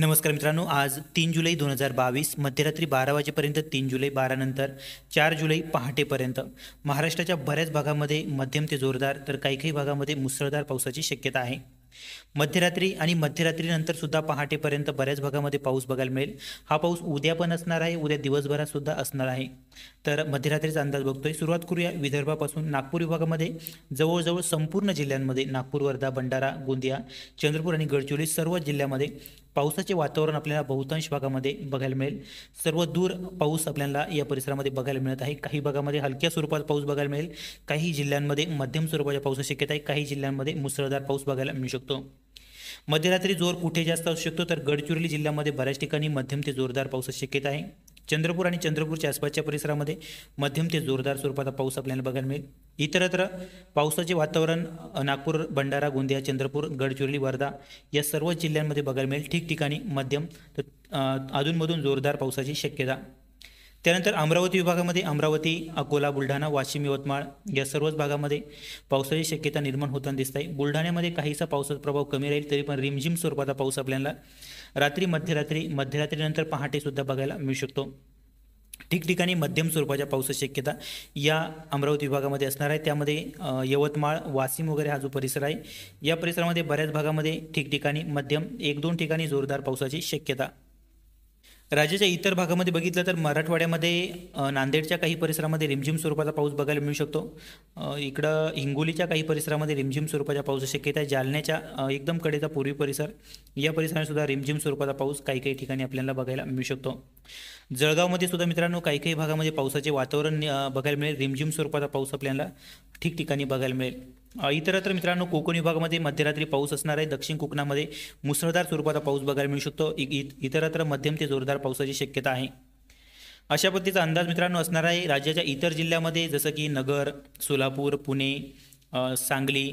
नमस्कार मित्रांनो आज तीन जुलै दोन हजार बावीस मध्यरात्री बारा वाजेपर्यंत तीन जुलै बारानंतर चार जुलै पहाटेपर्यंत महाराष्ट्राच्या बऱ्याच भागामध्ये मध्यम ते जोरदार तर काही काही भागामध्ये मुसळधार पावसाची शक्यता आहे मध्यरात्री आणि मध्यरात्रीनंतर सुद्धा पहाटेपर्यंत बऱ्याच भागामध्ये पाऊस बघायला मिळेल हा पाऊस उद्या पण असणार आहे उद्या दिवसभरात सुद्धा असणार आहे तर मध्यरात्रीचा अंदाज बघतोय सुरुवात करूया विदर्भापासून नागपूर विभागामध्ये जवळजवळ संपूर्ण जिल्ह्यांमध्ये नागपूर वर्धा भंडारा गोंदिया चंद्रपूर आणि गडचिरोली सर्व जिल्ह्यामध्ये पावसाचे वातावरण आपल्याला बहुतांश भागामध्ये बघायला मिळेल सर्व दूर पाऊस आपल्याला या परिसरामध्ये बघायला मिळत आहे काही भागामध्ये हलक्या स्वरूपात पाऊस बघायला मिळेल काही जिल्ह्यांमध्ये मध्यम स्वरूपाच्या पाऊस शक्यता आहे काही जिल्ह्यांमध्ये मुसळधार पाऊस बघायला मिळू शकतो मध्यरात्री जोर कुठे जास्त असू शकतो तर गडचिरोली जिल्ह्यामध्ये बऱ्याच ठिकाणी मध्यम ते जोरदार पावसाची शक्यता आहे चंद्रपूर आणि चंद्रपूरच्या आसपासच्या परिसरामध्ये मध्यम ते जोरदार स्वरूपाचा पाऊस आपल्याला बघायला मिळेल इतरत्र पावसाचे वातावरण नागपूर भंडारा गोंदिया चंद्रपूर गडचिरोली वर्धा या सर्व जिल्ह्यांमध्ये बघायला मिळेल ठिकठिकाणी मध्यम तर अधूनमधून जोरदार पावसाची शक्यता त्यानंतर अमरावती विभागामध्ये अमरावती अकोला बुलढाणा वाशिम यवतमाळ या सर्वच भागामध्ये पावसाची शक्यता निर्माण होताना दिसत आहे बुलढाण्यामध्ये काहीसा पावसाचा प्रभाव कमी राहील तरी पण रिमझिम स्वरूपाचा पाऊस आपल्याला रात्री मध्यरात्री मध्यरात्रीनंतर पहाटेसुद्धा बघायला मिळू शकतो ठिकठिकाणी मध्यम स्वरूपाच्या पावसाची शक्यता या अमरावती विभागामध्ये असणार आहे त्यामध्ये यवतमाळ वाशिम वगैरे हा जो परिसर आहे या परिसरामध्ये बऱ्याच भागामध्ये ठिकठिकाणी मध्यम एक दोन ठिकाणी जोरदार पावसाची शक्यता राज्याच्या इतर भागामध्ये बघितलं तर मराठवाड्यामध्ये नांदेडच्या काही परिसरामध्ये रिमझिम स्वरूपाचा पाऊस बघायला मिळू शकतो इकडं हिंगोलीच्या काही परिसरामध्ये रिमझिम स्वरूपाचा पाऊस शक्यता आहे जालन्याच्या एकदम कडेचा पूर्वी परिसर या परिसरात सुद्धा रिमझिम स्वरूपाचा पाऊस काही काही ठिकाणी आपल्याला बघायला मिळू शकतो जळगावमध्ये सुद्धा मित्रांनो काही काही भागामध्ये पावसाचे वातावरण बघायला मिळेल रिमझिम स्वरूपाचा पाऊस आपल्याला ठिकठिकाणी बघायला मिळेल इतरत्र मित्रांनो कोकण विभागामध्ये मध्यरात्री पाऊस असणार आहे दक्षिण कोकणामध्ये मुसळधार स्वरूपाचा पाऊस बघायला मिळू शकतो इतरत्र मध्यम ते जोरदार पावसाची शक्यता आहे अशा पद्धतीचा अंदाज मित्रांनो असणार आहे राज्याच्या इतर जिल्ह्यामध्ये जसं की नगर सोलापूर पुणे सांगली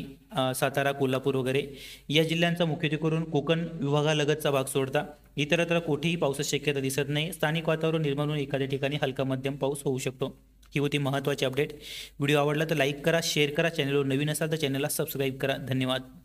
सातारा कोल्हापूर वगैरे या जिल्ह्यांचा मुख्यत्वे करून कोकण विभागालगतचा भाग सोडता इतरत्र कुठेही पावसाची शक्यता दिसत नाही स्थानिक वातावरण निर्माण होऊन एखाद्या ठिकाणी हलका मध्यम पाऊस होऊ शकतो ही होती महत्त्वाची अपडेट व्हिडिओ आवडला तर लाईक करा शेअर करा चॅनलवर नवीन असाल तर चॅनलला सबस्क्राईब करा धन्यवाद